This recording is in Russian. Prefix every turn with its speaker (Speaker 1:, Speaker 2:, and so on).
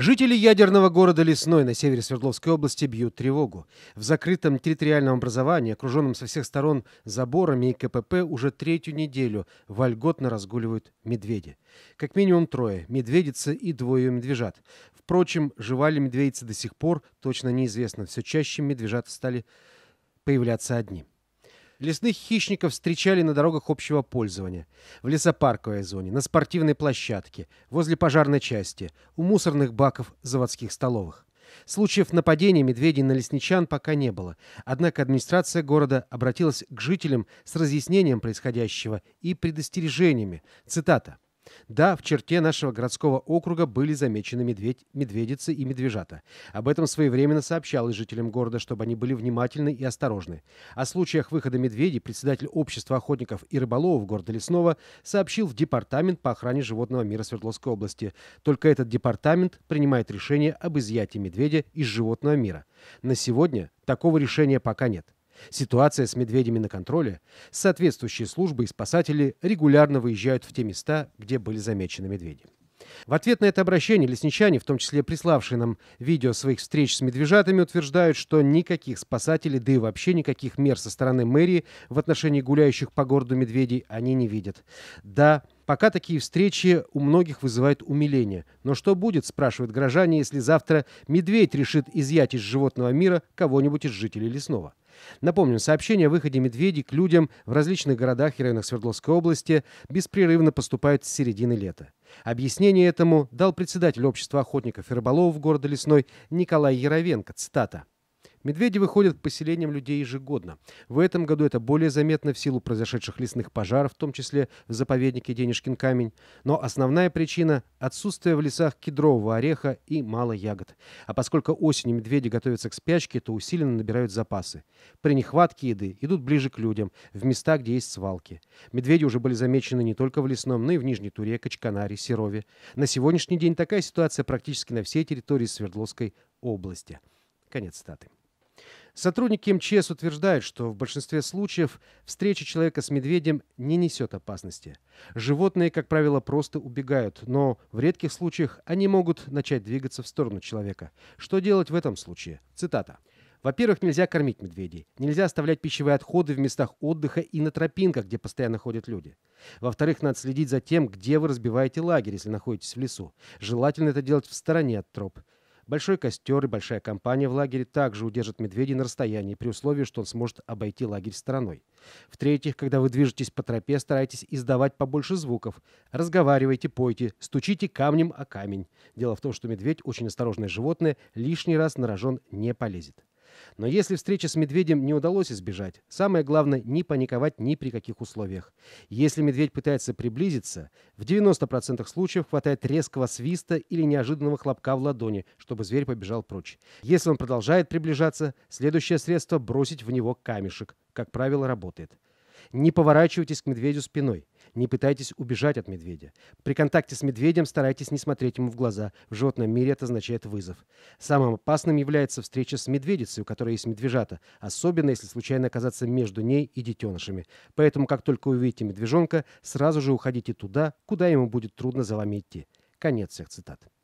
Speaker 1: Жители ядерного города Лесной на севере Свердловской области бьют тревогу. В закрытом территориальном образовании, окруженном со всех сторон заборами и КПП, уже третью неделю вольготно разгуливают медведи. Как минимум трое – медведицы и двое медвежат. Впрочем, жива ли медведица до сих пор, точно неизвестно. Все чаще медвежат стали появляться одни. Лесных хищников встречали на дорогах общего пользования, в лесопарковой зоне, на спортивной площадке, возле пожарной части, у мусорных баков заводских столовых. Случаев нападения медведей на лесничан пока не было, однако администрация города обратилась к жителям с разъяснением происходящего и предостережениями. Цитата. Да, в черте нашего городского округа были замечены медведь, медведицы и медвежата. Об этом своевременно сообщалось жителям города, чтобы они были внимательны и осторожны. О случаях выхода медведей председатель общества охотников и рыболовов города Лесного сообщил в департамент по охране животного мира Свердловской области. Только этот департамент принимает решение об изъятии медведя из животного мира. На сегодня такого решения пока нет. Ситуация с медведями на контроле. Соответствующие службы и спасатели регулярно выезжают в те места, где были замечены медведи. В ответ на это обращение лесничане, в том числе приславшие нам видео своих встреч с медвежатами, утверждают, что никаких спасателей, да и вообще никаких мер со стороны мэрии в отношении гуляющих по городу медведей они не видят. Да, Пока такие встречи у многих вызывают умиление. Но что будет, спрашивают горожане, если завтра медведь решит изъять из животного мира кого-нибудь из жителей лесного? Напомним, сообщения о выходе медведей к людям в различных городах и районах Свердловской области беспрерывно поступают с середины лета. Объяснение этому дал председатель общества охотников и рыболовов города Лесной Николай Яровенко, цитата. Медведи выходят к поселениям людей ежегодно. В этом году это более заметно в силу произошедших лесных пожаров, в том числе в заповеднике Денежкин камень. Но основная причина – отсутствие в лесах кедрового ореха и мало ягод. А поскольку осенью медведи готовятся к спячке, то усиленно набирают запасы. При нехватке еды идут ближе к людям, в места, где есть свалки. Медведи уже были замечены не только в лесном, но и в Нижней Туре, Качканаре, Серове. На сегодняшний день такая ситуация практически на всей территории Свердловской области. Конец статы. Сотрудники МЧС утверждают, что в большинстве случаев встреча человека с медведем не несет опасности. Животные, как правило, просто убегают, но в редких случаях они могут начать двигаться в сторону человека. Что делать в этом случае? Цитата. Во-первых, нельзя кормить медведей. Нельзя оставлять пищевые отходы в местах отдыха и на тропинках, где постоянно ходят люди. Во-вторых, надо следить за тем, где вы разбиваете лагерь, если находитесь в лесу. Желательно это делать в стороне от троп. Большой костер и большая компания в лагере также удержат медведей на расстоянии, при условии, что он сможет обойти лагерь стороной. В-третьих, когда вы движетесь по тропе, старайтесь издавать побольше звуков. Разговаривайте, пойте, стучите камнем о камень. Дело в том, что медведь, очень осторожное животное, лишний раз на рожон не полезет. Но если встречи с медведем не удалось избежать, самое главное не паниковать ни при каких условиях. Если медведь пытается приблизиться, в 90% случаев хватает резкого свиста или неожиданного хлопка в ладони, чтобы зверь побежал прочь. Если он продолжает приближаться, следующее средство – бросить в него камешек. Как правило, работает. Не поворачивайтесь к медведю спиной. Не пытайтесь убежать от медведя. При контакте с медведем старайтесь не смотреть ему в глаза. В животном мире это означает вызов. Самым опасным является встреча с медведицей, у которой есть медвежата, особенно если случайно оказаться между ней и детенышами. Поэтому, как только увидите медвежонка, сразу же уходите туда, куда ему будет трудно за вами идти. Конец всех цитат.